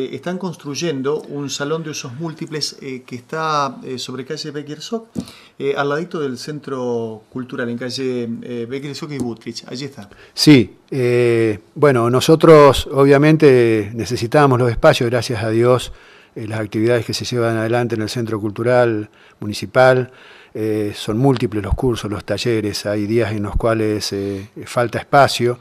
Eh, están construyendo un salón de usos múltiples eh, que está eh, sobre calle Becker eh, al ladito del centro cultural, en calle Sock y Butrich. Allí está. Sí, bueno, nosotros obviamente necesitamos los espacios, gracias a Dios, las actividades que se llevan adelante en el centro cultural municipal. son múltiples los cursos, los talleres, hay días en los cuales falta espacio.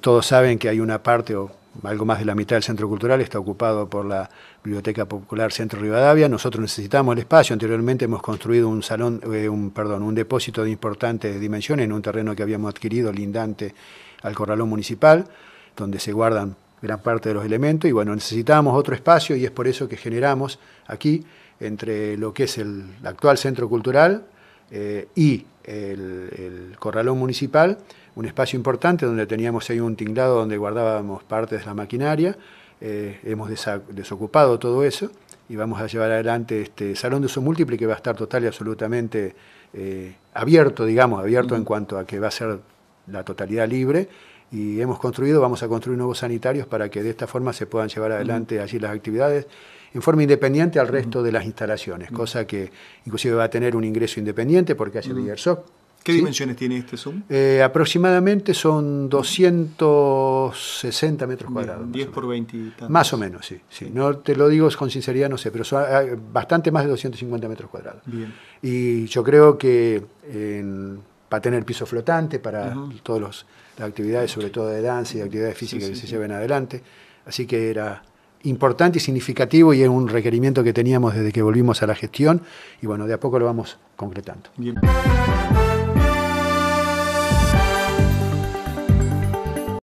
todos saben que hay una parte, o algo más de la mitad del centro cultural está ocupado por la Biblioteca Popular Centro Rivadavia. Nosotros necesitamos el espacio. Anteriormente hemos construido un salón, eh, un, perdón, un depósito de importantes dimensiones en un terreno que habíamos adquirido lindante al corralón municipal, donde se guardan gran parte de los elementos. Y bueno, necesitamos otro espacio y es por eso que generamos aquí, entre lo que es el actual centro cultural, eh, y el, corralón municipal, un espacio importante donde teníamos ahí un tinglado donde guardábamos partes de la maquinaria. Eh, hemos desocupado todo eso y vamos a llevar adelante este salón de uso múltiple que va a estar total y absolutamente eh, abierto, digamos, abierto en cuanto a que va a ser la totalidad libre y hemos construido, vamos a construir nuevos sanitarios para que de esta forma se puedan llevar adelante allí las actividades en forma independiente al resto de las instalaciones, cosa que inclusive va a tener un ingreso independiente porque hace el ¿Qué dimensiones tiene este Zoom? Eh, aproximadamente son 260 metros cuadrados. 10 por 20 Más o menos, sí, No te lo digo con sinceridad, no sé, pero son bastante más de 250 metros cuadrados. Bien. Y yo creo que en tener piso flotante, para todas las actividades, sobre todo de danza y de actividades físicas que se lleven adelante. Así que era importante y significativo y era un requerimiento que teníamos desde que volvimos a la gestión y bueno, de a poco lo vamos concretando.